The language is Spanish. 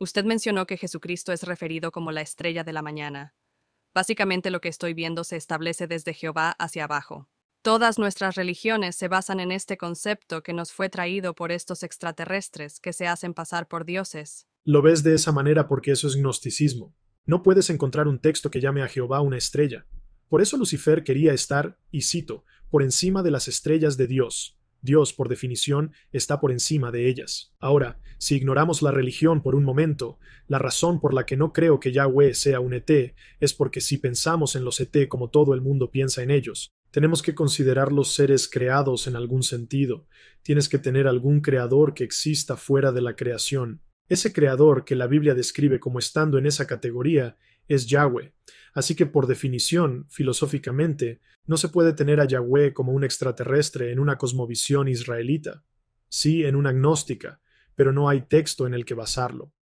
Usted mencionó que Jesucristo es referido como la estrella de la mañana. Básicamente lo que estoy viendo se establece desde Jehová hacia abajo. Todas nuestras religiones se basan en este concepto que nos fue traído por estos extraterrestres que se hacen pasar por dioses. Lo ves de esa manera porque eso es gnosticismo. No puedes encontrar un texto que llame a Jehová una estrella. Por eso Lucifer quería estar, y cito, por encima de las estrellas de Dios, Dios, por definición, está por encima de ellas. Ahora, si ignoramos la religión por un momento, la razón por la que no creo que Yahweh sea un ET es porque si pensamos en los ET como todo el mundo piensa en ellos, tenemos que considerar los seres creados en algún sentido. Tienes que tener algún creador que exista fuera de la creación. Ese creador que la Biblia describe como estando en esa categoría es Yahweh. Así que por definición, filosóficamente, no se puede tener a Yahweh como un extraterrestre en una cosmovisión israelita, sí en una agnóstica, pero no hay texto en el que basarlo.